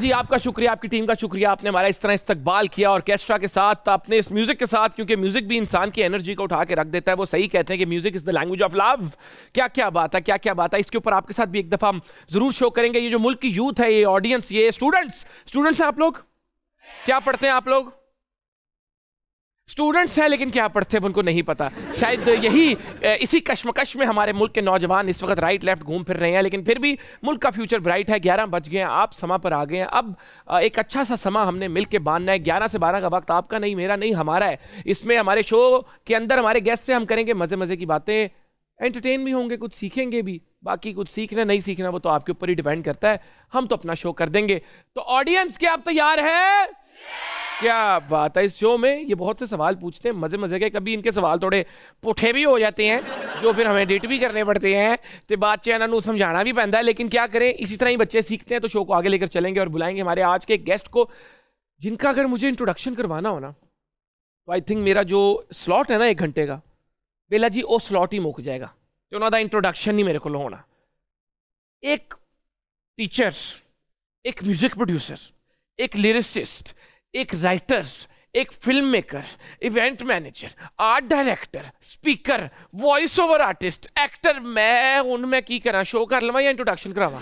जी आपका शुक्रिया आपकी टीम का शुक्रिया आपने हमारा इस तरह इस्तकबाल किया ऑर्केस्ट्रा के साथ अपने इस म्यूजिक के साथ क्योंकि म्यूजिक भी इंसान की एनर्जी को उठा के रख देता है वो सही कहते हैं कि music is the language of love क्या क्या बात है क्या क्या बात है इसके ऊपर आपके साथ भी एक दफा हम जरूर शो करेंगे ये जो मुल्क की यूथ है ये ऑडियंस ये स्टूडेंट्स स्टूडेंट्स हैं आप लोग क्या पढ़ते हैं आप लोग स्टूडेंट्स हैं लेकिन क्या पढ़ते हैं उनको नहीं पता शायद यही इसी कश्मकश में हमारे मुल्क के नौजवान इस वक्त राइट लेफ्ट घूम फिर रहे हैं लेकिन फिर भी मुल्क का फ्यूचर ब्राइट है ग्यारह बज गए हैं आप समा पर आ गए हैं अब एक अच्छा सा समा हमने मिल के बांधना है ग्यारह से बारह का वक्त आपका नहीं मेरा नहीं हमारा है इसमें हमारे शो के अंदर हमारे गेस्ट से हम करेंगे मज़े मज़े की बातें एंटरटेन भी होंगे कुछ सीखेंगे भी बाकी कुछ सीखना नहीं सीखना वो तो आपके ऊपर ही डिपेंड करता है हम तो अपना शो कर देंगे तो ऑडियंस क्या आप तैयार है क्या बात है इस शो में ये बहुत से सवाल पूछते हैं मज़े मज़े के कभी इनके सवाल थोड़े पुठे भी हो जाते हैं जो फिर हमें डेट भी करने पड़ते हैं तो बाद च समझाना भी पैदा है लेकिन क्या करें इसी तरह ही बच्चे सीखते हैं तो शो को आगे लेकर चलेंगे और बुलाएंगे हमारे आज के गेस्ट को जिनका अगर मुझे इंट्रोडक्शन करवाना हो ना तो आई थिंक मेरा जो स्लॉट है ना एक घंटे का बेला जी वो स्लॉट ही मुक जाएगा तो उन्होंने इंट्रोडक्शन नहीं मेरे को होना एक टीचर एक म्यूजिक प्रोड्यूसर एक लिरिसिस्ट एक राइटर एक film maker event manager art director speaker voice over artist actor मैं उनमें की करा शो कर लवा या इंट्रोडक्शन करावा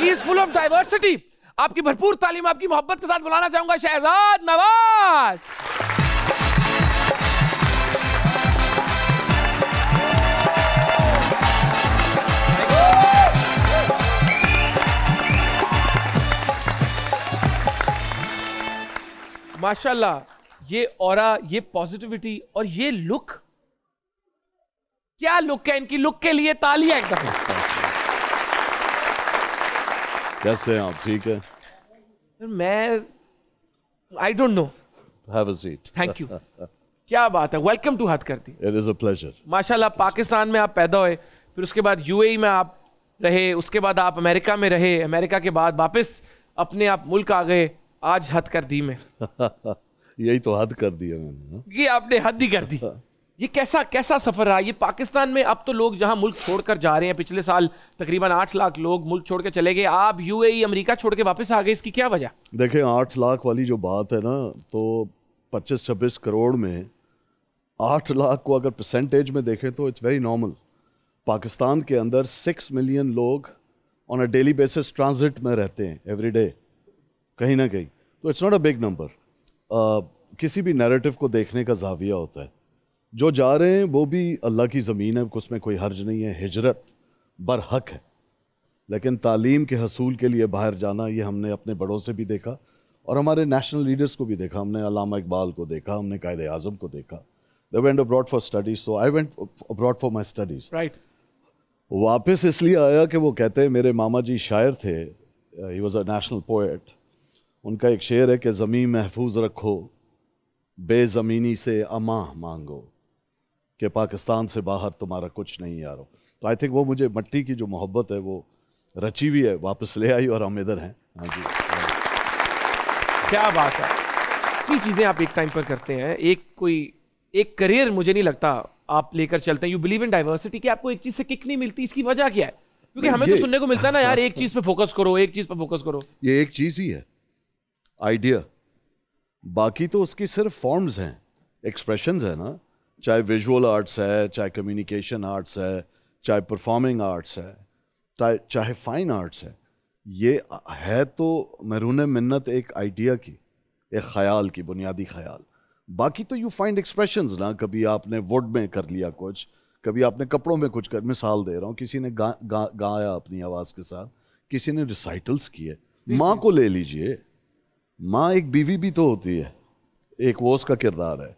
he is full of diversity आपकी भरपूर तालीम आपकी मोहब्बत के साथ बुलाना चाहूंगा शहजाद नवाज माशाल्लाह ये और ये पॉजिटिविटी और ये लुक क्या लुक है इनकी लुक के लिए तालियां एकदम कैसे हैं आप ठीक है मैं I don't know have a seat thank you क्या बात है वेलकम टू हाथ करती इट इज अ प्लेजर माशाल्लाह पाकिस्तान में आप पैदा हुए फिर उसके बाद यूएई e में आप रहे उसके बाद आप अमेरिका में रहे अमेरिका के बाद वापस अपने आप मुल्क आ गए आज हद कर दी मैं यही तो हद कर दी है मैंने हाँ। ये आपने हद ही कर दी हाँ। ये कैसा कैसा सफ़र रहा ये पाकिस्तान में अब तो लोग जहां मुल्क छोड़कर जा रहे हैं पिछले साल तकरीबन आठ लाख लोग मुल्क छोड़कर चले गए आप यू ए अमरीका छोड़ के वापस आ गए इसकी क्या वजह देखें आठ लाख वाली जो बात है ना तो पच्चीस छब्बीस करोड़ में आठ लाख को अगर परसेंटेज में देखें तो इट्स वेरी नॉर्मल पाकिस्तान के अंदर सिक्स मिलियन लोग on a daily basis transit में रहते हैं एवरी डे कहीं ना कहीं तो it's not a big number किसी भी नैरेटिव को देखने का जाविया होता है जो जा रहे हैं वो भी अल्लाह की ज़मीन है उसमें कोई हर्ज नहीं है हिजरत बर हक है लेकिन तालीम के हसूल के लिए बाहर जाना ये हमने अपने बड़ों से भी देखा और हमारे नेशनल लीडर्स को भी देखा हमने अलामा इकबाल को देखा हमने कायद आज़म को देखा they went abroad for studies so I went abroad for my studies right वापस इसलिए आया कि वो कहते हैं मेरे मामा जी शायर थे he was a national poet उनका एक शेर है कि ज़मीन महफूज रखो बेज़मीनी से अमा मांगो कि पाकिस्तान से बाहर तुम्हारा कुछ नहीं यारो तो आई थिंक वो मुझे मट्टी की जो मोहब्बत है वो रची हुई है वापस ले आई और हम इधर हैं हाँ जी क्या बात है कितनी चीज़ें आप एक टाइम पर करते हैं एक कोई एक करियर मुझे नहीं लगता आप लेकर चलते हैं यू बिलीव इन डाइवर्सिटी कि आपको एक चीज़ से किक नहीं मिलती इसकी वजह क्या है क्योंकि हमें तो सुनने को मिलता है ना यार एक चीज़ पे फोकस करो एक चीज़ पे फोकस करो ये एक चीज़ ही है आइडिया बाकी तो उसकी सिर्फ फॉर्म्स हैं एक्सप्रेशंस है ना चाहे विजुअल आर्ट्स है चाहे कम्युनिकेशन आर्ट्स है चाहे परफॉर्मिंग आर्ट्स है चाहे फाइन आर्ट्स है ये है तो मैरून मन्नत एक आइडिया की एक ख्याल की बुनियादी ख्याल बाकी तो यू फाइंड एक्सप्रेशन ना कभी आपने वुड में कर लिया कुछ कभी आपने कपड़ों में कुछ कर मिसाल दे रहा हूँ किसी ने गा, गा, गाया अपनी आवाज़ के साथ किसी ने रिसाइटल्स किए माँ को ले लीजिए माँ एक बीवी भी तो होती है एक वो उसका किरदार है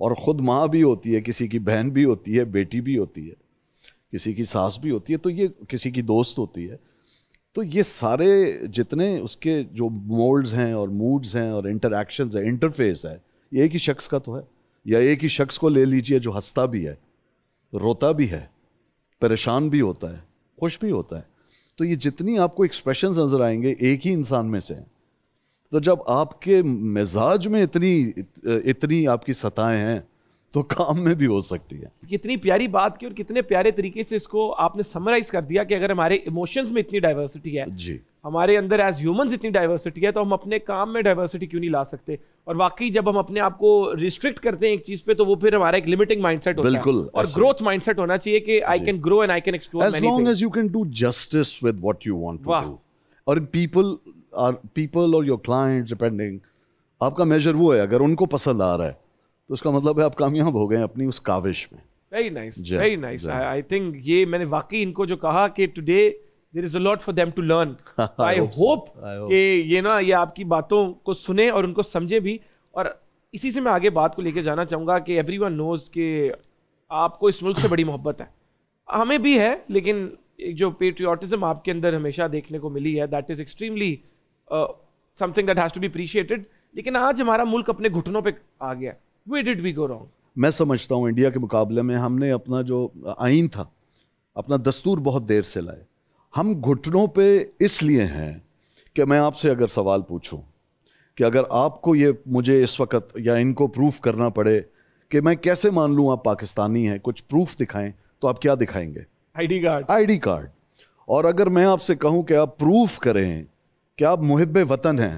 और ख़ुद माँ भी होती है किसी की बहन भी होती है बेटी भी होती है किसी की सास भी होती है तो ये किसी की दोस्त होती है तो ये सारे जितने उसके जो मोल्ड्स हैं और मूड्स हैं और इंटरेक्शन है इंटरफेस है ये एक ही शख्स का तो है या एक ही शख्स को ले लीजिए जो हंसता भी है रोता भी है परेशान भी होता है खुश भी होता है तो ये जितनी आपको एक्सप्रेशन नज़र आएंगे एक ही इंसान में से हैं तो जब आपके मिजाज में इतनी इतनी आपकी सतहें हैं तो काम में भी हो सकती है कितनी प्यारी बात की और कितने प्यारे तरीके से इसको आपने समराइज कर दिया कि अगर हमारे इमोशंस में इतनी डाइवर्सिटी है जी हमारे अंदर एज ह्यूमंस इतनी डाइवर्सिटी है तो हम अपने काम में डाइवर्सिटी क्यों नहीं ला सकते और वाकई जब हम अपने आप को रिस्ट्रिक्ट करते हैं एक चीज पे तो वो फिर हमारा एक लिमिटिंग माइंडसेट होता बिल्कुल है और ग्रोथ माइंडसेट होना चाहिए कि I can grow and I can explore as long as you can do justice with what you want और पीपल आर पीपल और योर क्लाइंट डिपेंडिंग आपका मेजर वो है अगर उनको पसंद आ रहा है तो उसका मतलब है आप कामयाब हो गए अपनी उस काविश में very nice very nice I think ये मैंने वाकई इनको जो कहा कि today there is a lot for them to learn I hope कि ये ना ये आपकी बातों को सुने और उनको समझे भी और इसी से मैं आगे बात को लेके जाना चाहूँगा कि एवरी वन नोज़ के आपको इस मुल्क से बड़ी मोहब्बत है हमें भी है लेकिन एक जो पेट्रियाटिज़म आपके अंदर हमेशा देखने को मिली है that is extremely something that has to be appreciated लेकिन आज हमारा मुल्क अपने घुटनों पे आ गया where did we go wrong मैं समझता हूँ इंडिया के मुकाबले में हमने अपना जो आइन था अपना दस्तूर बहुत देर से लाए हम घुटनों पे इसलिए हैं कि मैं आपसे अगर सवाल पूछूं कि अगर आपको ये मुझे इस वक्त या इनको प्रूफ करना पड़े कि मैं कैसे मान लूँ आप पाकिस्तानी हैं कुछ प्रूफ दिखाएं तो आप क्या दिखाएंगे आईडी कार्ड आईडी कार्ड और अगर मैं आपसे कहूं कि आप प्रूफ करें कि आप मुहिब वतन हैं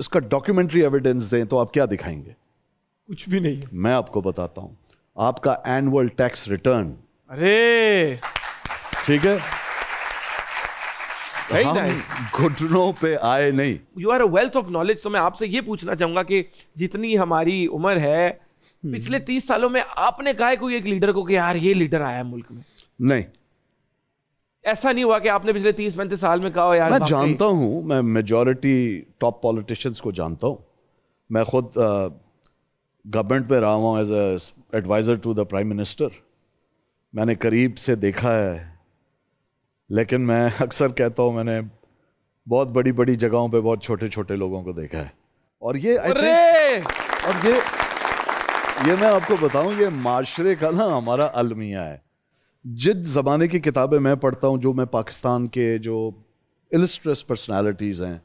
इसका डॉक्यूमेंट्री एविडेंस दें तो आप क्या दिखाएंगे कुछ भी नहीं मैं आपको बताता हूं आपका एनुअल टैक्स रिटर्न अरे ठीक है घुटनों पे आए नहीं you are a wealth of knowledge तो मैं आपसे ये पूछना चाहूंगा कि जितनी हमारी उम्र है पिछले तीस सालों में आपने कहा कोई एक लीडर को कि यार ये लीडर आया है मुल्क में नहीं ऐसा नहीं हुआ कि आपने पिछले तीस पैंतीस साल में कहा यार मैं जानता हूँ मैं मेजोरिटी टॉप पॉलिटिशियंस को जानता हूँ मैं खुद गवर्नमेंट में रहा हूँ as adviser to the prime minister मैंने करीब से देखा है लेकिन मैं अक्सर कहता हूँ मैंने बहुत बड़ी बड़ी जगहों पे बहुत छोटे छोटे लोगों को देखा है और ये अरे और ये ये मैं आपको बताऊं ये माशरे का ना हमारा अलमिया है जिद ज़माने की किताबें मैं पढ़ता हूँ जो मैं पाकिस्तान के जो इलस्ट्रस पर्सनैलिटीज़ हैं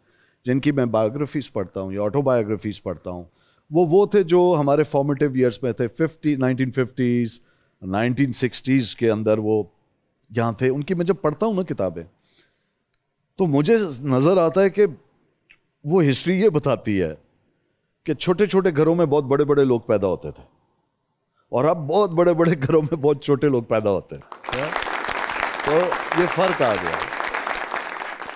जिनकी मैं बायोग्राफीज़ पढ़ता हूँ या ऑटोबायोग्राफीज़ पढ़ता हूँ वो वो थे जो हमारे फॉर्मेटिव ईयर्स में थे fifty nineteen fifties nineteen sixties के अंदर वो यहाँ थे उनकी मैं जब पढ़ता हूँ ना किताबें तो मुझे नज़र आता है कि वो हिस्ट्री ये बताती है कि छोटे छोटे घरों में बहुत बड़े बड़े लोग पैदा होते थे और अब बहुत बड़े बड़े घरों में बहुत छोटे लोग पैदा होते हैं तो ये फर्क आ गया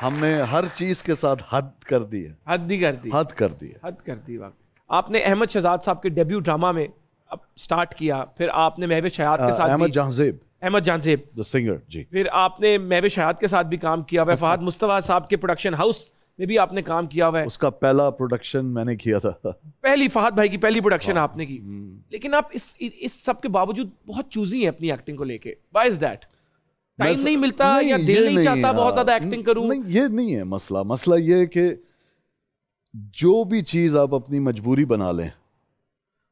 हमने हर चीज के साथ हद कर दी है हद ही कर दी हद कर दी हद कर दी वाक आपने अहमद शहजाद साहब के डेब्यू ड्रामा में अब स्टार्ट किया फिर आपने महब शयात के साथ अहमद जहांजेब अहमद जानजेब द सिंगर जी फिर आपने महब शयात के साथ भी काम किया वफात मुस्तफ़ा साहब के प्रोडक्शन हाउस में भी आपने काम किया हुआ है उसका पहला प्रोडक्शन मैंने किया था पहली फहद भाई की पहली प्रोडक्शन हाँ। आपने की हम्म। लेकिन आप इस इस सब के बावजूद बहुत चूजी हैं अपनी एक्टिंग को लेके वाई इज दैट टाइम नहीं मिलता नहीं, या दिल नहीं, चाहता बहुत ज्यादा एक्टिंग करूं नहीं ये नहीं है मसला मसला ये है कि जो भी चीज आप अपनी मजबूरी बना लें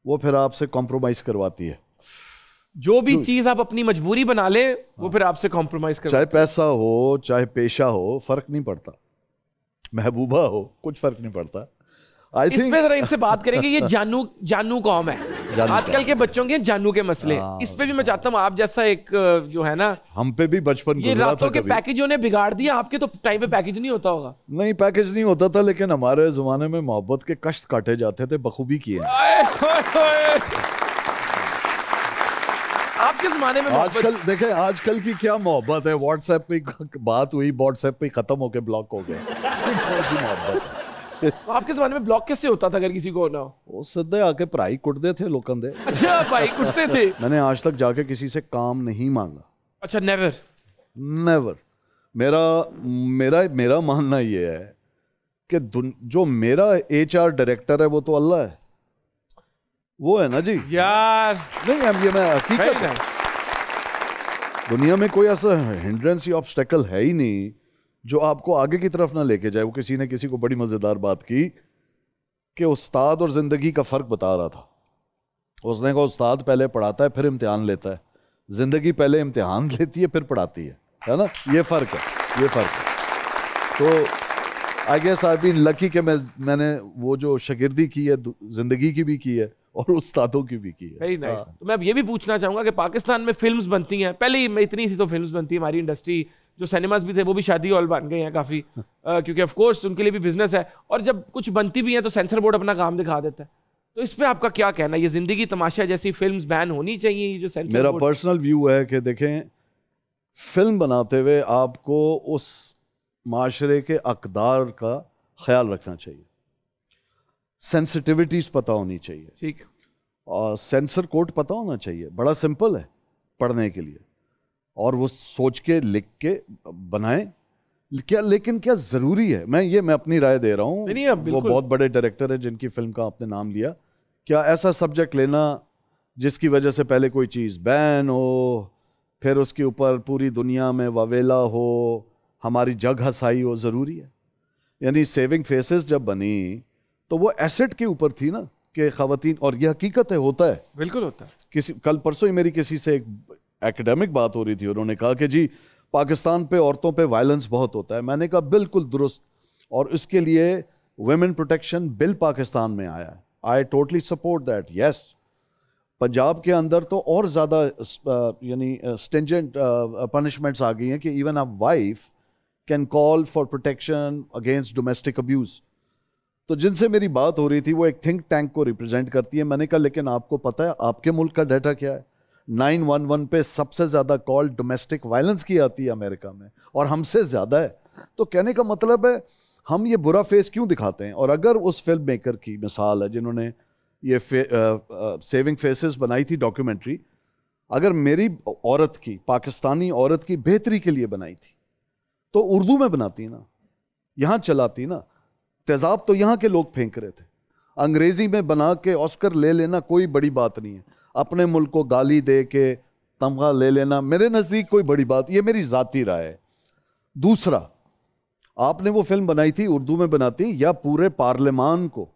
वो फिर आपसे कॉम्प्रोमाइज करवाती है जो भी चीज आप अपनी मजबूरी बना लें वो हाँ। फिर आपसे कॉम्प्रोमाइज कर चाहे पैसा हो चाहे पेशा हो फर्क नहीं पड़ता महबूबा हो कुछ फर्क नहीं पड़ता आई थिंक think... इनसे बात करेंगे ये जानू जानू कौम है आजकल के बच्चों के जानू के मसले आ, हाँ। इस पे भी मैं चाहता हूँ आप जैसा एक जो है ना हम पे भी बचपन ये रातों के पैकेजों ने बिगाड़ दिया आपके तो टाइम पे पैकेज नहीं होता होगा नहीं पैकेज नहीं होता था लेकिन हमारे जमाने में मोहब्बत के कष्ट काटे जाते थे बखूबी किए आपके जमाने में आजकल देखे आजकल की क्या मोहब्बत है व्हाट्सएप पे बात हुई व्हाट्सएप पे खत्म होके ब्लॉक हो गए कौन मोहब्बत आपके जमाने में ब्लॉक कैसे होता था अगर किसी को होना वो सीधे आके पढ़ाई कुटते थे लोकन दे अच्छा पढ़ाई कुटते थे मैंने आज तक जाके किसी से काम नहीं मांगा अच्छा नेवर नेवर मेरा मेरा मेरा मानना ये है कि जो मेरा एचआर डायरेक्टर है वो तो अल्लाह है वो है ना जी यार नहीं ये मैं हकीकत है दुनिया में कोई ऐसा हिंड्रेंस या ऑब्स्टेकल है ही नहीं जो आपको आगे की तरफ ना लेके जाए वो किसी ने किसी को बड़ी मज़ेदार बात की कि उस्ताद और ज़िंदगी का फ़र्क बता रहा था उसने कहा उस्ताद पहले पढ़ाता है फिर इम्तिहान लेता है ज़िंदगी पहले इम्तिहान लेती है फिर पढ़ाती है है ना ये फ़र्क है ये फ़र्क है तो I guess I been lucky कि मैं मैंने वो जो शगिर्दी की है ज़िंदगी की भी की है और उस्तादों की भी की है nice. हाँ. तो मैं अब ये भी पूछना चाहूंगा कि पाकिस्तान में फिल्म बनती हैं पहले ही इतनी सी तो फिल्म बनती है हमारी इंडस्ट्री जो सिनेमाज भी थे वो भी शादी हॉल बन गए हैं काफ़ी आ, हाँ। क्योंकि ऑफ कोर्स उनके लिए भी बिजनेस है और जब कुछ बनती भी है तो सेंसर बोर्ड अपना काम दिखा देता है तो इस पे आपका क्या कहना ये जिंदगी तमाशा जैसी फिल्म्स बैन होनी चाहिए ये जो सेंसर मेरा पर्सनल व्यू है कि देखें फिल्म बनाते हुए आपको उस माशरे के अकदार का ख्याल रखना चाहिए सेंसिटिविटीज पता होनी चाहिए ठीक और सेंसर कोड पता होना चाहिए बड़ा सिंपल है पढ़ने के लिए और वो सोच के लिख के बनाए क्या लेकिन क्या जरूरी है मैं ये मैं अपनी राय दे रहा हूँ वो बहुत बड़े डायरेक्टर है जिनकी फिल्म का आपने नाम लिया क्या ऐसा सब्जेक्ट लेना जिसकी वजह से पहले कोई चीज़ बैन हो फिर उसके ऊपर पूरी दुनिया में वावेला हो हमारी जग हंसाई हो ज़रूरी है यानी सेविंग फेसेस जब बनी तो वो एसेट के ऊपर थी ना कि खातन और यह हकीकत है होता है बिल्कुल होता है किसी कल परसों ही मेरी किसी से एक एकेडमिक बात हो रही थी उन्होंने कहा कि जी पाकिस्तान पे औरतों पे वायलेंस बहुत होता है मैंने कहा बिल्कुल दुरुस्त और इसके लिए वेमेन प्रोटेक्शन बिल पाकिस्तान में आया है I totally support that yes Punjab के अंदर तो और ज़्यादा यानी स्टेंजेंट पनिशमेंट्स आ गई हैं कि even a wife can call for protection against domestic abuse तो जिनसे मेरी बात हो रही थी वो एक थिंक टैंक को रिप्रेजेंट करती है मैंने कहा लेकिन आपको पता है आपके मुल्क का डाटा क्या है 911 पे सबसे ज़्यादा कॉल डोमेस्टिक वायलेंस की आती है अमेरिका में और हमसे ज़्यादा है तो कहने का मतलब है हम ये बुरा फेस क्यों दिखाते हैं और अगर उस फिल्म मेकर की मिसाल है जिन्होंने ये फे, आ, आ, सेविंग फेसेस बनाई थी डॉक्यूमेंट्री अगर मेरी औरत की पाकिस्तानी औरत की बेहतरी के लिए बनाई थी तो उर्दू में बनाती ना यहाँ चलाती ना तेजाब तो यहाँ के लोग फेंक रहे थे अंग्रेजी में बना के ऑस्कर ले लेना कोई बड़ी बात नहीं है अपने मुल्क को गाली दे के तमगा ले लेना मेरे नज़दीक कोई बड़ी बात ये मेरी ज़ाती राय है दूसरा आपने वो फिल्म बनाई थी उर्दू में बनाती या पूरे पार्लियामान को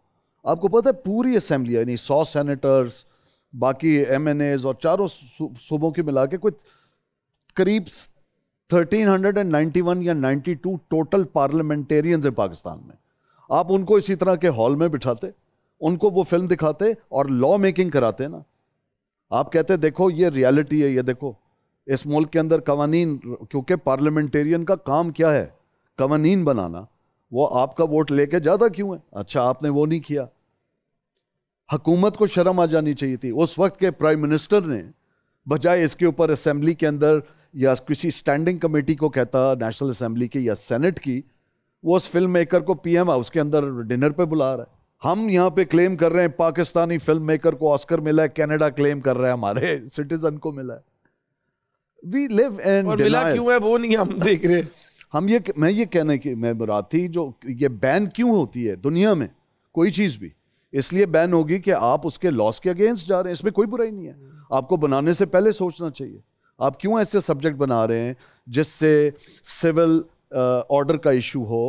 आपको पता है पूरी असम्बली यानी सौ सेनेटर्स बाकी एम एन एज और चारों सूबों की मिला के कोई करीब 1391 या 92 टोटल पार्लियामेंटेरियंस है पाकिस्तान में आप उनको इसी तरह के हॉल में बिठाते उनको वो फिल्म दिखाते और लॉ मेकिंग कराते ना आप कहते देखो ये रियलिटी है ये देखो इस मुल्क के अंदर कवानीन क्योंकि पार्लियामेंटेरियन का काम क्या है कवानीन बनाना वो आपका वोट लेके ज़्यादा क्यों है अच्छा आपने वो नहीं किया हकूमत को शर्म आ जानी चाहिए थी उस वक्त के प्राइम मिनिस्टर ने बजाय इसके ऊपर असम्बली के अंदर या किसी स्टैंडिंग कमेटी को कहता नेशनल असेंबली की या सेनेट की वो उस फिल्म मेकर को पीएम हाउस के अंदर डिनर पे बुला रहा है हम यहाँ पे क्लेम कर रहे हैं पाकिस्तानी फिल्म मेकर को ऑस्कर मिला है कनाडा क्लेम कर रहा है हमारे सिटीजन को मिला है वी लिव एंड मिला क्यों है वो नहीं हम देख रहे हम ये मैं ये कहने की मैं मुराद थी जो ये बैन क्यों होती है दुनिया में कोई चीज़ भी इसलिए बैन होगी कि आप उसके लॉस के अगेंस्ट जा रहे हैं इसमें कोई बुराई नहीं है आपको बनाने से पहले सोचना चाहिए आप क्यों ऐसे सब्जेक्ट बना रहे हैं जिससे सिविल ऑर्डर का इशू हो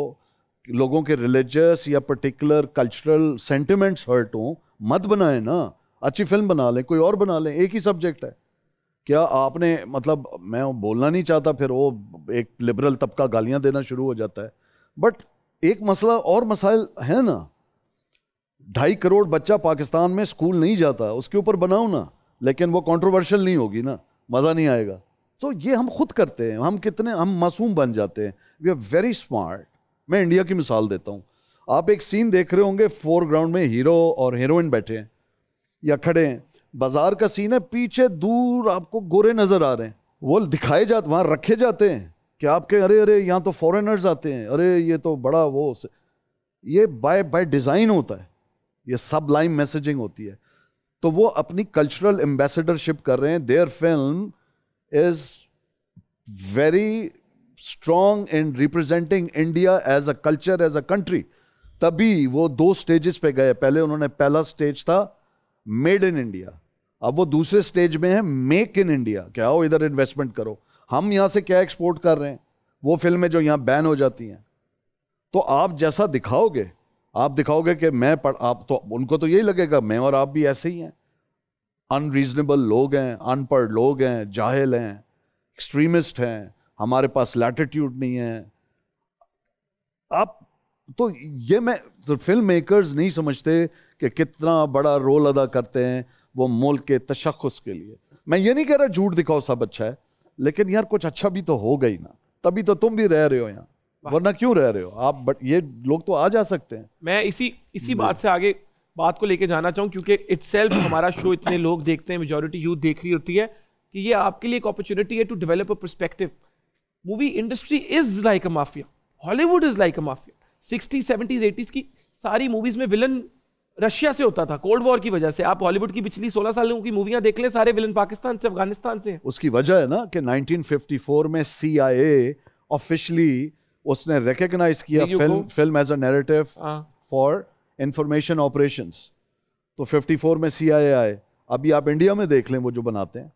लोगों के रिलीजियस या पर्टिकुलर कल्चरल सेंटिमेंट्स हर्ट हों मत बनाए ना अच्छी फिल्म बना लें कोई और बना लें एक ही सब्जेक्ट है क्या आपने मतलब मैं बोलना नहीं चाहता फिर वो एक लिबरल तबका गालियां देना शुरू हो जाता है बट एक मसला और मसाइल है ना ढाई करोड़ बच्चा पाकिस्तान में स्कूल नहीं जाता उसके ऊपर बनाऊ ना लेकिन वो कंट्रोवर्शियल नहीं होगी ना मज़ा नहीं आएगा तो ये हम खुद करते हैं हम कितने हम मासूम बन जाते हैं वी आर वेरी स्मार्ट मैं इंडिया की मिसाल देता हूँ आप एक सीन देख रहे होंगे फोरग्राउंड में हीरो और हीरोइन बैठे हैं या खड़े हैं बाजार का सीन है पीछे दूर आपको गोरे नज़र आ रहे हैं वो दिखाए जाते वहाँ रखे जाते हैं कि आपके अरे अरे यहाँ तो फॉरेनर्स आते हैं अरे ये तो बड़ा वो ये बाय बाय डिज़ाइन होता है ये सब लाइन मैसेजिंग होती है तो वो अपनी कल्चरल एम्बेसडरशिप कर रहे हैं their film is very strong in representing India as a culture, as a country. तभी वो दो स्टेजेस पे गए पहले उन्होंने पहला स्टेज था मेड इन इंडिया अब वो दूसरे स्टेज में है मेक इन इंडिया क्या हो इधर इन्वेस्टमेंट करो हम यहाँ से क्या एक्सपोर्ट कर रहे हैं वो फिल्में जो यहाँ बैन हो जाती हैं तो आप जैसा दिखाओगे आप दिखाओगे कि मैं पढ़ आप तो उनको तो यही लगेगा मैं और आप भी ऐसे ही हैं अनरीजनेबल लोग हैं अनपढ़ लोग हैं जाहिल हैं एक्सट्रीमिस्ट हैं हमारे पास लैटिट्यूड नहीं है आप तो ये मैं तो फिल्म मेकर्स नहीं समझते कि कितना बड़ा रोल अदा करते हैं वो मुल्क के तशखस के लिए मैं ये नहीं कह रहा झूठ दिखाओ सब अच्छा है लेकिन यार कुछ अच्छा भी तो होगा ही ना तभी तो तुम भी रह रहे हो यहाँ वरना क्यों रह रहे हो आप बट ये लोग तो आ जा सकते हैं मैं इसी इसी बात से आगे बात को लेके जाना चाहूँ क्योंकि इट हमारा शो इतने लोग देखते हैं मेजोरिटी यूथ देख रही होती है कि ये आपके लिए एक अपॉर्चुनिटी है to develop a perspective movie industry is like a mafia Hollywood is like a mafia sixty seventies eighties की सारी मूवीज़ में विलन रशिया से होता था कोल्ड वॉर की वजह से आप हॉलीवुड की पिछली 16 साल की मूवियां देख लें सारे विलन पाकिस्तान से अफगानिस्तान से हैं उसकी वजह है ना कि 1954 में सी आई ए ऑफिशली उसने रिकग्नाइज किया film film as a narrative for information operations तो 54 में सी आई आए अभी आप इंडिया में देख लें वो जो बनाते हैं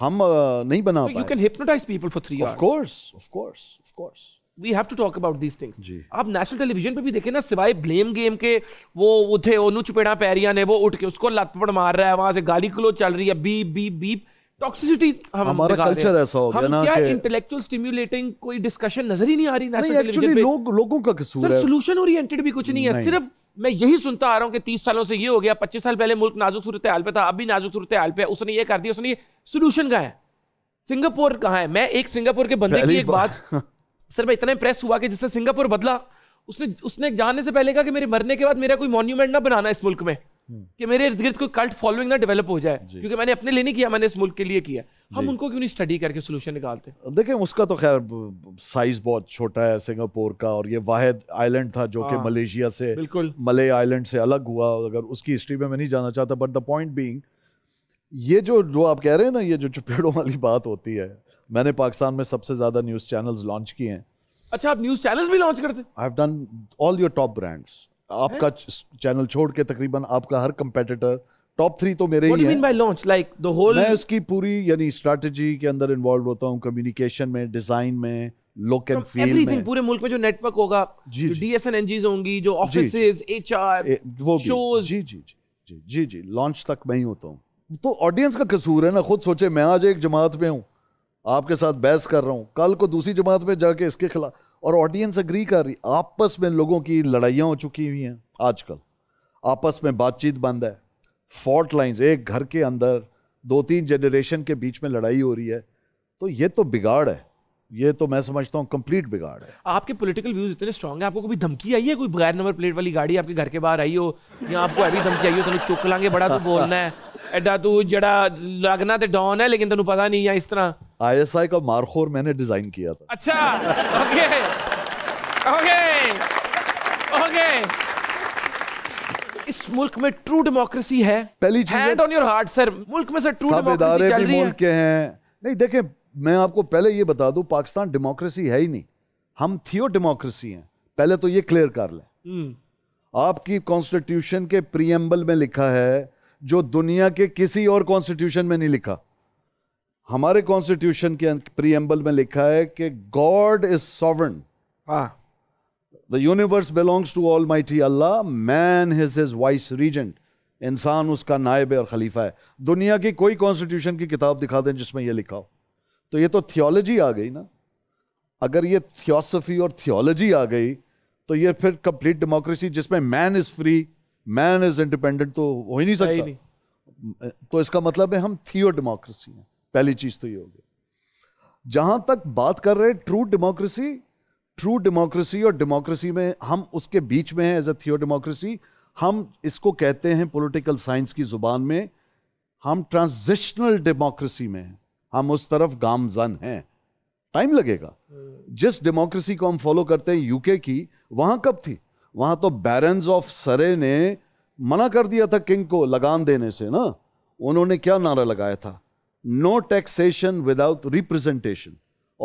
हम uh, नहीं बना you can hypnotise people for three of course of course of course we have to talk about these things आप नेशनल टेलीविजन पे भी देखें ना सिवाय ब्लेम गेम के वो उठे ओनू चुपेड़ा पैरिया ने वो उठ के उसको लतपड़ मार रहा है वहां से गाली क्लोज चल रही है बीप बीप बीप टॉक्सिसिटी हम हमारा कल्चर ऐसा हो गया ना क्या इंटेलेक्चुअल स्टिम्युलेटिंग कोई डिस्कशन नजर ही नहीं आ रही नेशनल टेलीविजन पे लोग लोगों का कसूर है सर सॉल्यूशन ओरिएंटेड भी कुछ नहीं है सिर्फ मैं यही सुनता आ रहा हूँ कि तीस सालों से ये हो गया पच्चीस साल पहले मुल्क नाजुक सूरत हाल पे था अभी नाजुक सूरत हाल पे उसने ये कर दिया उसने ये सोल्यूशन कहा है सिंगापुर कहा है मैं एक सिंगापुर के बंदे की एक बात सर मैं इतना इंप्रेस हुआ कि जिससे सिंगापुर बदला उसने उसने जानने से पहले कहा कि मेरे मरने के बाद मेरा कोई मॉन्यूमेंट ना बनाना इस मुल्क में हम्म। कि मेरे इर्द गिर्द कोई कल्ट फॉलोइंग ना डेवलप हो जाए क्योंकि मैंने अपने लिए नहीं किया मैंने इस मुल्क के लिए किया हम उनको क्यों नहीं स्टडी करके सोल्यूशन निकालते देखें उसका तो खैर साइज बहुत छोटा है सिंगापुर का और ये वाहिद आइलैंड था जो कि हाँ। मलेशिया से बिल्कुल मले आइलैंड से अलग हुआ अगर उसकी हिस्ट्री में मैं नहीं जाना चाहता बट द पॉइंट बींग ये जो जो आप कह रहे हैं ना ये जो चुपेड़ों वाली बात होती है मैंने पाकिस्तान में सबसे ज़्यादा न्यूज़ चैनल्स लॉन्च किए हैं अच्छा आप न्यूज़ चैनल्स भी लॉन्च करते I have done all your top brands आपका चैनल छोड़ के तकरीबन आपका हर कंपेटिटर टॉप थ्री तो मेरे ही mean by launch like the whole मैं उसकी पूरी यानी स्ट्रेटजी के अंदर इन्वॉल्व होता हूँ कम्युनिकेशन में डिजाइन में लुक एंड फील एवरीथिंग पूरे मुल्क में जो नेटवर्क होगा जी डीएसएन एनजीज होंगी जो ऑफिसेज एचआर वो शोज जी जी जी जी जी जी लॉन्च तक मैं ही होता हूँ तो ऑडियंस का कसूर है ना खुद सोचे मैं आज एक जमात में हूँ आपके साथ बहस कर रहा हूँ कल को दूसरी जमात में जाके इसके खिलाफ और ऑडियंस अग्री कर रही आपस में लोगों की लड़ाइयाँ हो चुकी हुई हैं आजकल आपस में बातचीत बंद है फॉल्ट लाइंस एक घर के अंदर दो तीन जनरेशन के बीच में लड़ाई हो रही है तो ये तो बिगाड़ है ये तो मैं समझता हूँ कंप्लीट बिगाड़ है आपके पॉलिटिकल व्यूज इतने स्ट्रांग हैं आपको कभी धमकी आई है कोई बगैर नंबर प्लेट वाली गाड़ी आपके घर के बाहर आई हो या आपको अभी धमकी आई हो तेन चुक लांगे बड़ा तो बोलना है एडा तू जड़ा लगना तो डॉन है लेकिन तेन पता नहीं या इस तरह आईएसआई का मारखोर मैंने डिजाइन किया था अच्छा ओके ओके ओके इस मुल्क में ट्रू डेमोक्रेसी है पहली चीज hand on your heart sir मुल्क में से ट्रू डेमोक्रेसी चल रही है के हैं नहीं देखें मैं आपको पहले ये बता दूं पाकिस्तान डेमोक्रेसी है ही नहीं हम थियो डेमोक्रेसी हैं पहले तो ये क्लियर कर लें हम्म। आपकी कॉन्स्टिट्यूशन के प्रियम्बल में लिखा है जो दुनिया के किसी और कॉन्स्टिट्यूशन में नहीं लिखा हमारे कॉन्स्टिट्यूशन के प्रीएम्बल में लिखा है कि God is sovereign the universe belongs to almighty Allah man his his vice regent इंसान उसका नायब और खलीफा है दुनिया की कोई कॉन्स्टिट्यूशन की किताब दिखा दें जिसमें यह लिखा हो तो ये तो थियोलॉजी आ गई ना अगर ये थियोसफी और थियोलॉजी आ गई तो ये फिर कंप्लीट डेमोक्रेसी जिसमें man is free man is independent तो हो ही नहीं सकता ही नहीं। तो इसका मतलब है हम थियो डेमोक्रेसी हैं पहली चीज तो ये होगी जहां तक बात कर रहे हैं ट्रू डेमोक्रेसी ट्रू डेमोक्रेसी और डेमोक्रेसी में हम उसके बीच में हैं एज अ थियो डेमोक्रेसी हम इसको कहते हैं पॉलिटिकल साइंस की जुबान में हम ट्रांजिशनल डेमोक्रेसी में हैं हम उस तरफ गामजन हैं टाइम लगेगा जिस डेमोक्रेसी को हम फॉलो करते हैं यूके की वहां कब थी वहां तो बैरन्स ऑफ सरे ने मना कर दिया था किंग को लगान देने से ना उन्होंने क्या नारा लगाया था नो टैक्सेशन विदाउट रिप्रेजेंटेशन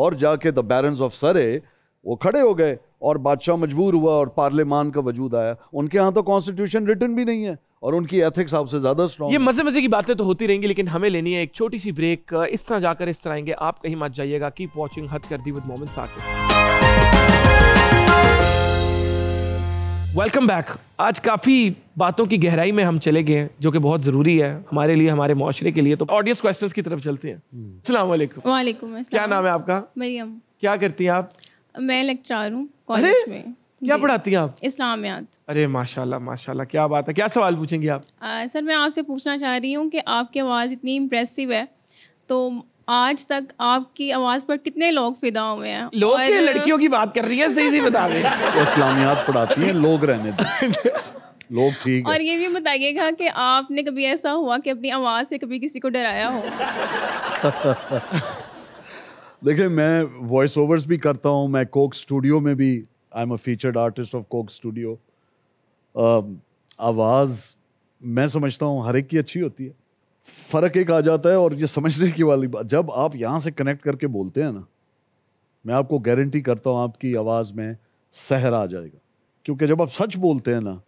और जाके द बैरन्स ऑफ सरे वो खड़े हो गए और बादशाह मजबूर हुआ और पार्लियामान का वजूद आया उनके यहाँ तो कॉन्स्टिट्यूशन रिटर्न भी नहीं है और उनकी एथिक्स आपसे ज्यादा स्ट्रॉन्ग ये मजे मजे की बातें तो होती रहेंगी लेकिन हमें लेनी है एक छोटी सी ब्रेक इस तरह जाकर इस तरह आएंगे आप कहीं मत जाइएगा कीप वॉचिंग हद कर दी विद मोमिन साकिब वेलकम बैक आज काफ़ी बातों की गहराई में हम चले गए जो कि बहुत ज़रूरी है हमारे लिए हमारे माशरे के लिए तो ऑडियंस क्वेश्चन की तरफ चलते हैं अस्सलाम वालेकुम वालेकुम क्या नाम है आपका मरियम क्या करती हैं आप मैं लेक्चर हूँ कॉलेज में क्या पढ़ाती हैं आप इस्लामियात अरे माशाल्लाह माशाल्लाह क्या बात है क्या सवाल पूछेंगी आप आ, सर मैं आपसे पूछना चाह रही हूँ कि आपकी आवाज़ इतनी इम्प्रेसिव है तो आज तक आपकी आवाज पर कितने लोग फिदा हुए हैं लोग और... लड़कियों की बात कर रही है सही सही बता इस्लामियात पढ़ाती हैं लोग रहने दो लोग ठीक और ये भी बताइएगा कि आपने कभी ऐसा हुआ कि अपनी आवाज से कभी किसी को डराया हो देखिए मैं वॉइस ओवर्स भी करता हूँ मैं कोक स्टूडियो में भी I am a featured artist of Coke Studio आवाज़ मैं समझता हूँ हर एक की अच्छी होती है फ़र्क एक आ जाता है और ये समझने की वाली बात जब आप यहाँ से कनेक्ट करके बोलते हैं ना मैं आपको गारंटी करता हूँ आपकी आवाज़ में सहर आ जाएगा क्योंकि जब आप सच बोलते हैं ना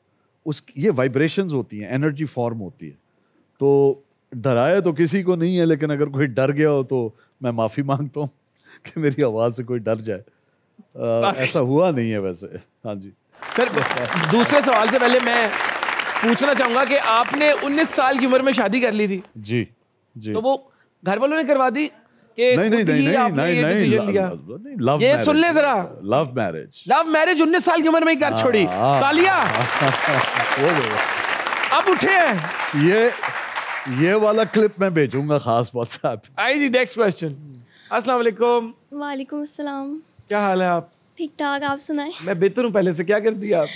उस ये वाइब्रेशंस होती हैं एनर्जी फॉर्म होती है तो डराया तो किसी को नहीं है लेकिन अगर कोई डर गया हो तो मैं माफ़ी मांगता हूँ कि मेरी आवाज़ से कोई डर जाए आ, ऐसा हुआ नहीं है वैसे हाँ जी सर दूसरे सवाल से पहले मैं पूछना चाहूंगा कि आपने 19 साल की उम्र में शादी कर ली थी जी जी तो वो घर वालों ने करवा दी कि नहीं नहीं नहीं नहीं नहीं नहीं नहीं लव ये सुन ले जरा लव मैरिज लव मैरिज 19 साल की उम्र में ही कर छोड़ी हाँ, हाँ। तालिया अब उठे हैं ये ये वाला क्लिप मैं भेजूंगा खास व्हाट्सएप आई जी नेक्स्ट क्वेश्चन अस्सलाम वालेकुम वालेकुम अस्सलाम क्या हाल है आप ठीक ठाक आप सुनाएं मैं बेहतर हूँ पहले से क्या करती आप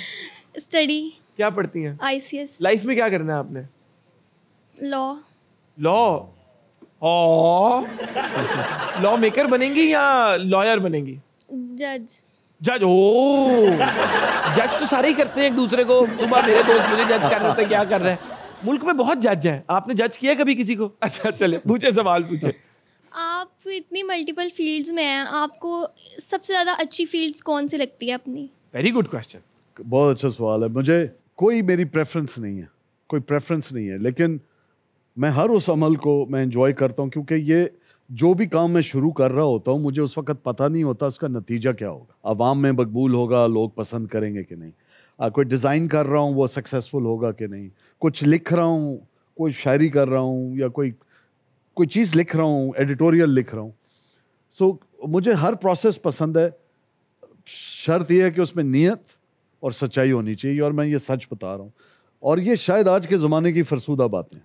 स्टडी क्या पढ़ती हैं आईसीएस लाइफ में क्या करना है आपने लॉ लॉ लॉ मेकर बनेंगी या लॉयर बनेंगी जज जज ओ जज तो सारे ही करते हैं एक दूसरे को सुबह मेरे दोस्त मुझे जज कर रहे थे क्या कर रहे हैं मुल्क में बहुत जज हैं आपने जज किया कभी किसी को अच्छा चले पूछे सवाल पूछे आप इतनी मल्टीपल फील्ड्स में हैं आपको सबसे ज़्यादा अच्छी फील्ड्स कौन सी लगती है अपनी वेरी गुड क्वेश्चन बहुत अच्छा सवाल है मुझे कोई मेरी प्रेफरेंस नहीं है कोई प्रेफरेंस नहीं है लेकिन मैं हर उस अमल को मैं इन्जॉय करता हूँ क्योंकि ये जो भी काम मैं शुरू कर रहा होता हूँ मुझे उस वक्त पता नहीं होता उसका नतीजा क्या होगा आवाम में मकबूल होगा लोग पसंद करेंगे कि नहीं आ, कोई डिज़ाइन कर रहा हूँ वो सक्सेसफुल होगा कि नहीं कुछ लिख रहा हूँ कोई शायरी कर रहा हूँ या कोई कोई चीज़ लिख रहा हूँ एडिटोरियल लिख रहा हूँ सो so, मुझे हर प्रोसेस पसंद है शर्त यह है कि उसमें नीयत और सच्चाई होनी चाहिए और मैं ये सच बता रहा हूँ और ये शायद आज के ज़माने की फरसूदा बातें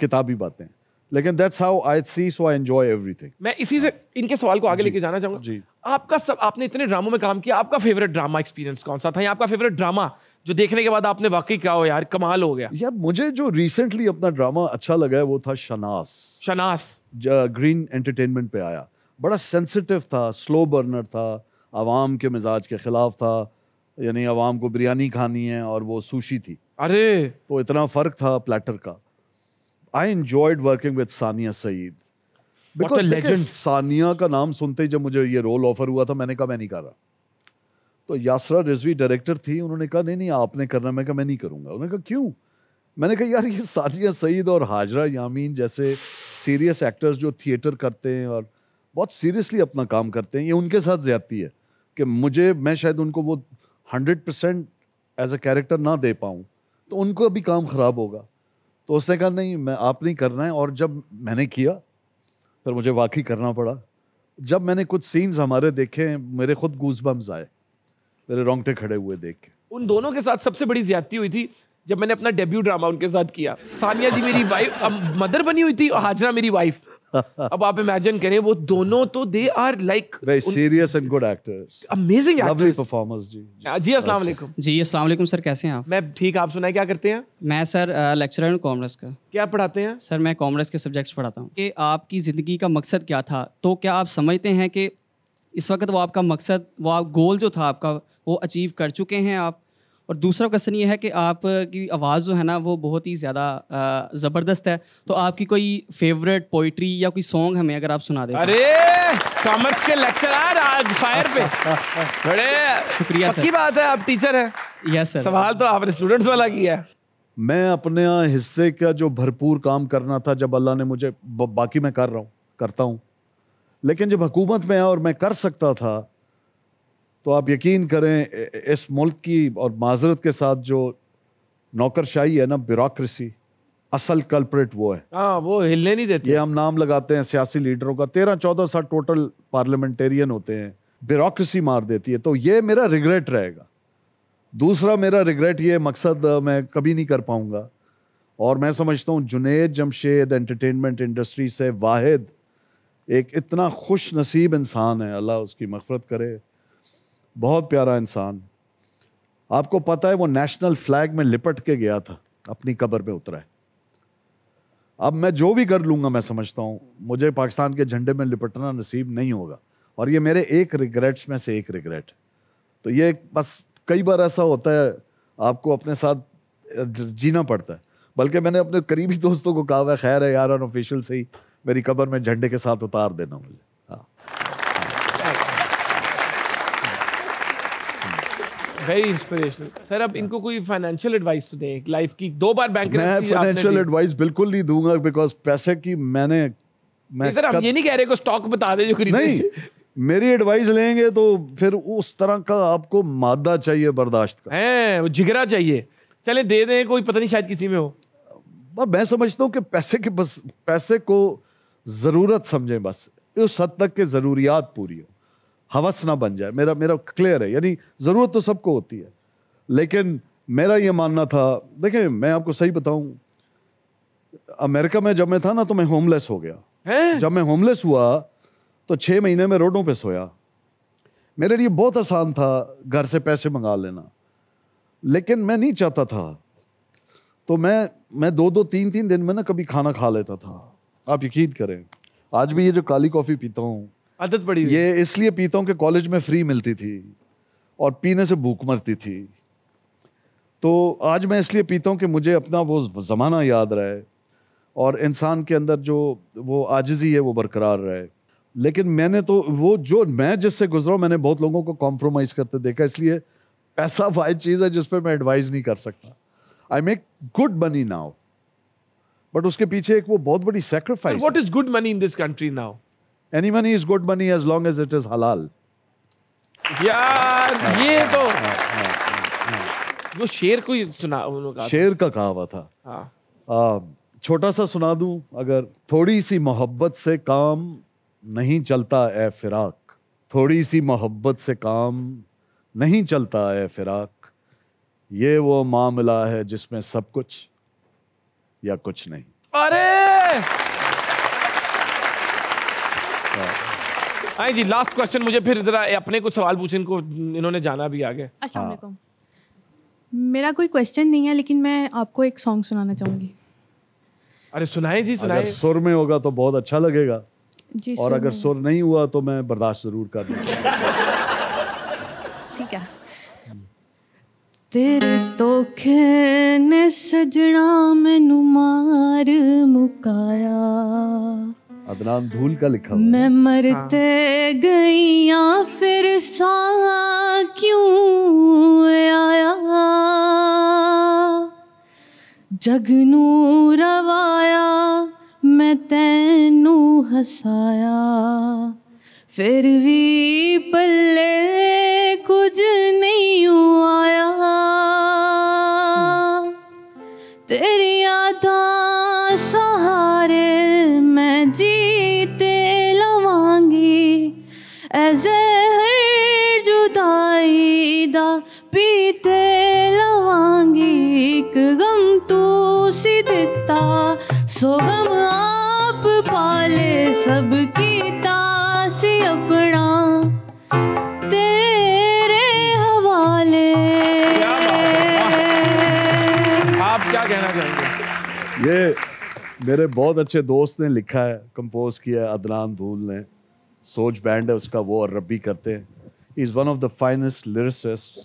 किताबी बातें लेकिन that's how I see so I enjoy everything मैं इसी से इनके सवाल को आगे लेके जाना चाहूंगा जी आपका सब आपने इतने ड्रामों में काम किया आपका फेवरेट ड्रामा एक्सपीरियंस कौन सा था या आपका फेवरेट ड्रामा जो देखने के बाद आपने वाकई क्या हो यार कमाल हो गया यार मुझे जो रिसेंटली अपना ड्रामा अच्छा लगा है वो था शनास शनास ग्रीन एंटरटेनमेंट पे आया बड़ा सेंसिटिव था स्लो बर्नर था आवाम के मिजाज के खिलाफ था यानी आवाम को बिरयानी खानी है और वो सुशी थी अरे तो इतना फ़र्क था प्लेटर का I enjoyed working with Sania Saeed because Sania का नाम सुनते ही जब मुझे ये रोल ऑफर हुआ था मैंने कहा मैं नहीं कर रहा तो यासरा रिजवी डायरेक्टर थी उन्होंने कहा नहीं नहीं आपने करना मैं कहा मैं नहीं करूँगा उन्होंने कहा क्यों मैंने कहा यार ये सानिया सईद और हाजरा यामीन जैसे सीरियस एक्टर्स जो थिएटर करते हैं और बहुत सीरियसली अपना काम करते हैं ये उनके साथ ज्यादती है कि मुझे मैं शायद उनको वो hundred percent as a character ना दे पाऊँ तो उनको अभी काम ख़राब होगा तो उसने कहा नहीं मैं आप नहीं करना है और जब मैंने किया फिर मुझे वाकई करना पड़ा जब मैंने कुछ सीन्स हमारे देखे मेरे खुद गूज बम्स आए मेरे रोंगटे खड़े हुए देख के उन दोनों के साथ सबसे बड़ी ज्यादती हुई थी जब मैंने अपना डेब्यू ड्रामा उनके साथ किया सानिया जी मेरी वाइफ मदर बनी हुई थी और हाजरा मेरी वाइफ अब आप इमेजिन करें वो दोनों तो they are like very serious and good actors amazing lovely performers जी जी अस्सलाम हाँ, वालेकुम जी अस्सलाम वालेकुम सर कैसे हैं आप मैं ठीक आप सुनाए क्या करते हैं मैं सर लेक्चरर हूं कॉमर्स का क्या पढ़ाते हैं सर मैं कॉमर्स के सब्जेक्ट्स पढ़ाता हूं कि आपकी ज़िंदगी का मकसद क्या था तो क्या आप समझते हैं कि इस वक्त वो आपका मकसद वो आप गोल जो था आपका वो अचीव कर चुके हैं आप और दूसरा क्वेश्चन ये है कि आपकी आवाज़ जो है ना वो बहुत ही ज़्यादा ज़बरदस्त है तो आपकी कोई फेवरेट पोइट्री या कोई सॉन्ग हमें अगर आप सुना दें तो। अरे कॉमर्स के लेक्चरर आज फायर पे बड़े शुक्रिया सर बात है आप टीचर हैं यस सर सवाल तो आपने स्टूडेंट्स वाला किया है मैं अपने हिस्से का जो भरपूर काम करना था जब अल्लाह ने मुझे बाकी मैं कर रहा हूँ करता हूँ लेकिन जब हुकूमत में आया और मैं कर सकता था तो आप यकीन करें इस मुल्क की और माजरत के साथ जो नौकरशाही है ना ब्यूरोसी असल कल्परेट वो है आ, हाँ, वो हिलने नहीं देते ये हम नाम लगाते हैं सियासी लीडरों का तेरह चौदह साल टोटल पार्लियामेंटेरियन होते हैं ब्यूरोसी मार देती है तो ये मेरा रिग्रेट रहेगा दूसरा मेरा रिग्रेट ये मकसद मैं कभी नहीं कर पाऊंगा और मैं समझता हूँ जुनेद जमशेद एंटरटेनमेंट इंडस्ट्री से वाहिद एक इतना खुश नसीब इंसान है अल्लाह उसकी मफरत करे बहुत प्यारा इंसान आपको पता है वो नेशनल फ्लैग में लिपट के गया था अपनी कब्र में उतरा है अब मैं जो भी कर लूँगा मैं समझता हूँ मुझे पाकिस्तान के झंडे में लिपटना नसीब नहीं होगा और ये मेरे एक रिग्रेट्स में से एक रिग्रेट तो ये बस कई बार ऐसा होता है आपको अपने साथ जीना पड़ता है बल्कि मैंने अपने करीबी दोस्तों को कहा हुआ खैर है यार ऑफिशियल से ही मेरी कबर में झंडे के साथ उतार देना मुझे वेरी इंस्पिरेशनल सर अब इनको कोई फाइनेंशियल एडवाइस तो दें लाइफ की दो बार बैंक मैं फाइनेंशियल एडवाइस बिल्कुल नहीं दूंगा बिकॉज पैसे की मैंने मैं सर आप ये नहीं कह रहे को स्टॉक बता दें जो खरीद नहीं मेरी एडवाइस लेंगे तो फिर उस तरह का आपको मादा चाहिए बर्दाश्त का है वो जिगरा चाहिए चले दे दें कोई पता नहीं शायद किसी में हो मैं समझता हूँ कि पैसे के बस पैसे को ज़रूरत समझें बस उस हद तक के ज़रूरियात पूरी हो हवस ना बन जाए मेरा मेरा क्लियर है यानी ज़रूरत तो सबको होती है लेकिन मेरा ये मानना था देखें मैं आपको सही बताऊं अमेरिका में जब मैं था ना तो मैं होमलेस हो गया है? जब मैं होमलेस हुआ तो छः महीने में रोडों पे सोया मेरे लिए बहुत आसान था घर से पैसे मंगा लेना लेकिन मैं नहीं चाहता था तो मैं मैं दो दो तीन तीन दिन में ना कभी खाना खा लेता था आप यकीन करें आज भी ये जो काली कॉफ़ी पीता हूँ आदत पड़ी ये इसलिए पीता हूँ कि कॉलेज में फ्री मिलती थी और पीने से भूख मरती थी तो आज मैं इसलिए पीता हूँ कि मुझे अपना वो ज़माना याद रहे और इंसान के अंदर जो वो आजिज़ी है वो बरकरार रहे लेकिन मैंने तो वो जो मैं जिससे गुजरा हूँ मैंने बहुत लोगों को कॉम्प्रोमाइज़ करते देखा इसलिए पैसा वाहि चीज़ है जिस पर मैं एडवाइज़ नहीं कर सकता I make good money now but उसके पीछे एक वो बहुत बड़ी sacrifice what is good money in this country now any money is good money as long as it is हलाल यार हाँ, ये हाँ, तो हाँ, वो शेर को ही सुना उन्होंने शेर का कहावा था हाँ छोटा सा सुना दूं अगर थोड़ी सी मोहब्बत से काम नहीं चलता ए फिराक थोड़ी सी मोहब्बत से काम नहीं चलता ए फिराक ये वो मामला है जिसमें सब कुछ या कुछ नहीं अरे हाँ जी लास्ट क्वेश्चन मुझे फिर जरा अपने कुछ सवाल पूछे इनको इन्होंने जाना भी आगे अस्सलाम हाँ। मेरा कोई क्वेश्चन नहीं है लेकिन मैं आपको एक सॉन्ग सुनाना चाहूंगी अरे सुनाए जी सुनाए सुर में होगा तो बहुत अच्छा लगेगा जी और अगर सुर नहीं हुआ तो मैं बर्दाश्त जरूर कर दूंगा ठीक है तेरे तो ने सजना मैनू मार मुकाया अदनान धूल का लिखा हुआ मैं मरते गई या फिर सा क्यों आया जगनू रवाया मैं तैनू हसाया फिर भी पल्ले कुछ न सोगम आप पाले सबकी ताश अपना तेरे हवाले आप क्या कहना चाहेंगे ये मेरे बहुत अच्छे दोस्त ने लिखा है कंपोज किया है अदनान धूल ने सोच बैंड है उसका वो और रबी करते हैं is one of the finest lyricist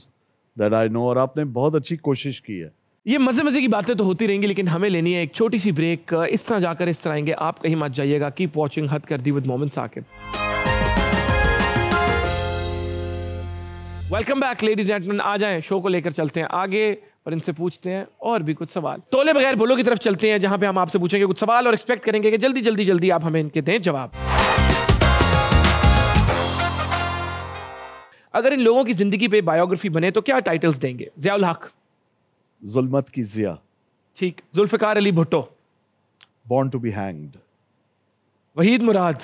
that I know और आपने बहुत अच्छी कोशिश की है ये मज़े मज़े की बातें तो होती रहेंगी लेकिन हमें लेनी है एक छोटी सी ब्रेक इस तरह जाकर इस तरह आएंगे आप कहीं मत जाइएगा कीप वॉचिंग हद कर दी with Momin Saqib welcome back ladies gentleman आ जाएं शो को लेकर चलते हैं आगे और इनसे पूछते हैं और भी कुछ सवाल तोले बगैर बोलो की तरफ चलते हैं जहां पे हम आपसे पूछेंगे कुछ सवाल और एक्सपेक्ट करेंगे कि जल्दी जल्दी जल्दी आप हमें इनके दें जवाब अगर इन लोगों की जिंदगी पे बायोग्राफी बने तो क्या टाइटल्स देंगे जयाल हक जुलमत की जिया ठीक Zulfikar Ali Bhutto born to be hanged Waheed Murad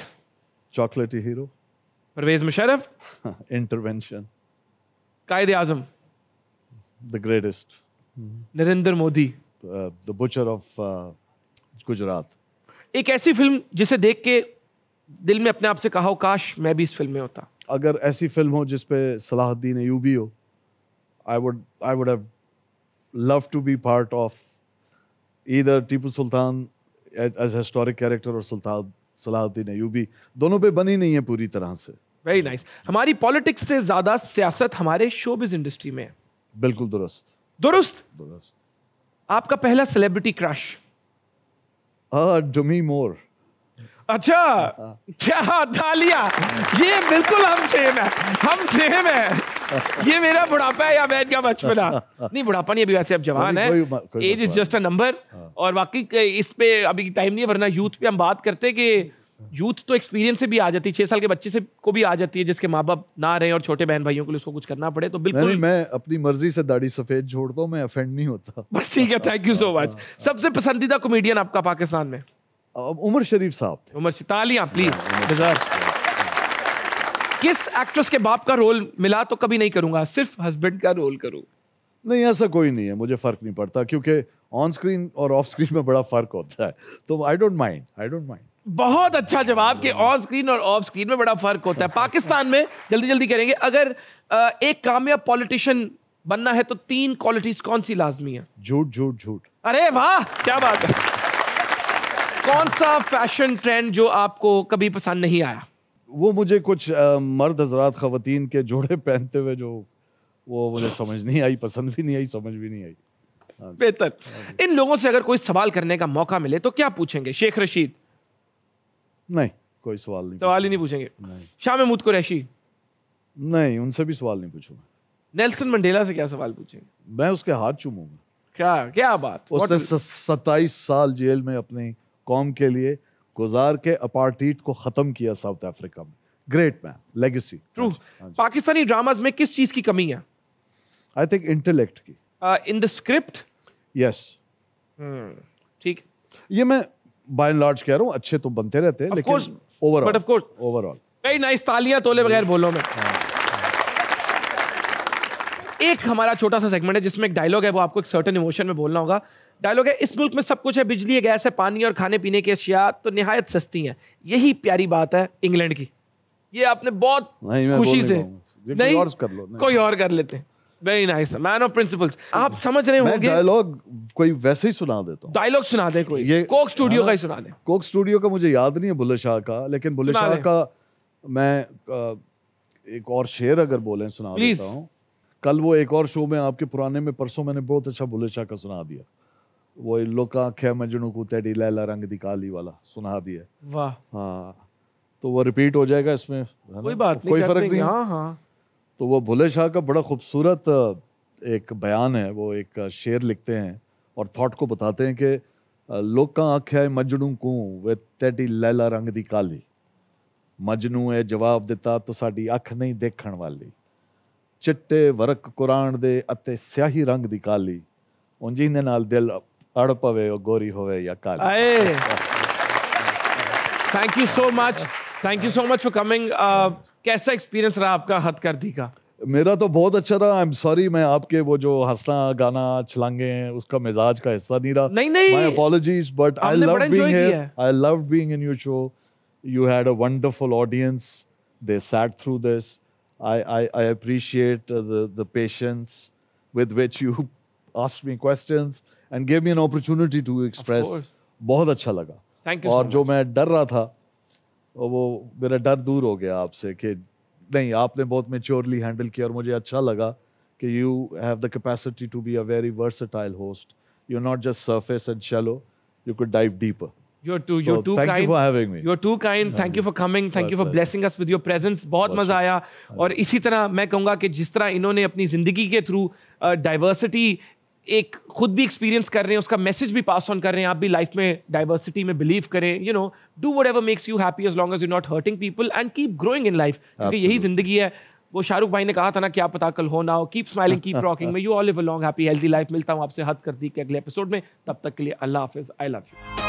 chocolaty hero Parvez Musharraf intervention Quaid Azam the greatest Narendra Modi the butcher of Gujarat एक ऐसी फिल्म जिसे देख के दिल में अपने आप से कहा हो काश मैं भी इस फिल्म में होता अगर ऐसी फिल्म हो जिसपे पे सलाहुद्दीन यूबी हो I would I would have love to be part of either Tipu Sultan as historic character और सुल्तान सलाहुद्दीन अयूबी दोनों पे बनी नहीं है पूरी तरह से वेरी नाइस nice. हमारी पॉलिटिक्स से ज्यादा सियासत हमारे शोबिज इंडस्ट्री में है बिल्कुल दुरुस्त दुरुस्त दुरुस्त आपका पहला सेलिब्रिटी क्रश डमी मोर अच्छा हाँ। क्या तालिया ये बिल्कुल हम सेम है हम सेम है ये मेरा बुढ़ापा है या वैन का बचपना नहीं बुढ़ापा नहीं अभी वैसे अब जवान है age is just a number और बाकी इस पे अभी टाइम नहीं है वरना यूथ पे हम बात करते कि यूथ तो एक्सपीरियंस से भी आ जाती है छह साल के बच्चे से को भी आ जाती है जिसके माँ बाप ना रहे और छोटे बहन भाइयों के लिए उसको कुछ करना पड़े तो बिल्कुल नहीं, मैं अपनी मर्जी से दाढ़ी सफेद छोड़ता हूँ मैं अफेंड नहीं होता बस ठीक है थैंक यू सो मच सबसे पसंदीदा कॉमेडियन आपका पाकिस्तान में उमर शरीफ साहब उमर तालियां प्लीज हाँ, डिजर्व किस एक्ट्रेस के बाप का रोल मिला तो कभी नहीं करूंगा सिर्फ हस्बैंड का रोल करूंगा नहीं ऐसा कोई नहीं है मुझे फर्क नहीं पड़ता क्योंकि ऑन स्क्रीन और ऑफ स्क्रीन में बड़ा फर्क होता है तो I don't mind I don't mind बहुत अच्छा जवाब कि ऑन स्क्रीन और ऑफ स्क्रीन में बड़ा फर्क होता है पाकिस्तान में जल्दी जल्दी करेंगे अगर एक कामयाब पॉलिटिशियन बनना है तो तीन क्वालिटीज कौन सी लाजमी है झूठ झूठ झूठ अरे वाह क्या बात है कौन सा फैशन ट्रेंड जो आपको कभी पसंद नहीं आया वो मुझे कुछ आ, मर्द हजरात ख़वान के जोड़े पहनते हुए जो वो मुझे समझ नहीं आई पसंद भी नहीं आई समझ भी नहीं आई हाँ बेहतर इन लोगों से अगर कोई सवाल करने का मौका मिले तो क्या पूछेंगे शेख रशीद नहीं कोई सवाल नहीं सवाल ही नहीं पूछेंगे शाह महमूद कुरैशी नहीं उनसे भी सवाल नहीं पूछूंगा नेल्सन मंडेला से क्या सवाल पूछेंगे मैं उसके हाथ चूमूंगा क्या क्या बात उसने सत्ताईस साल जेल में अपनी कौम के लिए गुजार के अपार्टीट को खत्म किया साउथ अफ्रीका में great man legacy true Pakistani dramas में किस चीज की कमी है आई थिंक इंटेलेक्ट की इन द स्क्रिप्ट यस ठीक ये मैं बाय एंड लार्ज कह रहा हूं अच्छे तो बनते रहते हैं लेकिन overall but of course overall very nice तालियां तोले बगैर बोलो मैं हाँ, हाँ। एक हमारा छोटा सा सेगमेंट है जिसमें एक डायलॉग है वो आपको एक सर्टन इमोशन में बोलना होगा डायलॉग है इस मुल्क में सब कुछ है बिजली है गैस है पानी और खाने पीने की अशिया तो नहायत सस्ती हैं यही प्यारी बात है इंग्लैंड की ये आपने बहुत खुशी से नहीं कर लो कोई और कर लेते हैं very nice man of principles आप समझ रहे होंगे डायलॉग कोई वैसे ही सुना देता हूँ डायलॉग सुना दे कोई ये कोक स्टूडियो हाँ, का ही सुना दे कोक स्टूडियो का मुझे याद नहीं है बुल्ले शाह का लेकिन बुल्ले शाह का मैं एक और शेर अगर बोले सुना देता हूँ कल वो एक और शो में आपके पुराने में परसों मैंने बहुत अच्छा बुल्ले शाह का सुना दिया वो लोका आख्या मैं जिनू को तेरी लैला रंग दी काली वाला सुना दिया वाह हाँ तो वो रिपीट हो जाएगा इसमें कोई बात तो नहीं कोई फर्क नहीं हाँ हाँ तो वो भोले शाह का बड़ा खूबसूरत एक बयान है वो एक शेर लिखते हैं और थॉट को बताते हैं कि लोग लोका आख्या मजनू को वे तेरी लैला रंग दी काली मजनू ए जवाब दिता तो साडी अख नहीं देखण वाली चिट्टे वरक कुरान दे अते स्याही रंग दी काली उंजी ने नाल दिल अड़प हवे और गोरी होवे या काली thank you so much thank you so much for coming कैसा एक्सपीरियंस रहा आपका हद कर दी का मेरा तो बहुत अच्छा रहा आई एम सॉरी मैं आपके वो जो हंसना गाना छलांगे हैं उसका मिजाज का हिस्सा नहीं रहा नहीं नहीं my apologies but I love being here I love being in your show you had a wonderful audience they sat through this I I I appreciate the the patience with which you asked me questions and gave me an opportunity to express बहुत अच्छा लगा thank you और so जो मैं डर रहा था वो मेरा डर दूर हो गया आपसे कि नहीं आपने बहुत मेच्योरली हैंडल किया और मुझे अच्छा लगा कि you have the capacity to be a very versatile host you not just surface and shallow you could dive deeper You're too, so, you're too thank kind. You for having me. You're too kind. Thank yeah. you for coming. Thank you for blessing us with your presence. बहुत मजा आया और इसी तरह मैं कहूँगा कि जिस तरह इन्होंने अपनी ज़िंदगी के थ्रू डाइवर्सिटी uh, एक खुद भी एक्सपीरियंस कर रहे हैं उसका मैसेज भी पास ऑन कर रहे हैं आप भी लाइफ में डाइवर्सिटी में बिलीव करें you know do whatever makes you happy as long as you not hurting people and keep growing in life क्योंकि यही जिंदगी है वो शाहरुख भाई ने कहा था ना क्या पता कल हो ना हो keep smiling keep rocking may you all live a long happy healthy life मिलता हूँ आपसे हद कर दी के अगले एपिसोड में तब तक के लिए अल्लाह हाफिज आई लव यू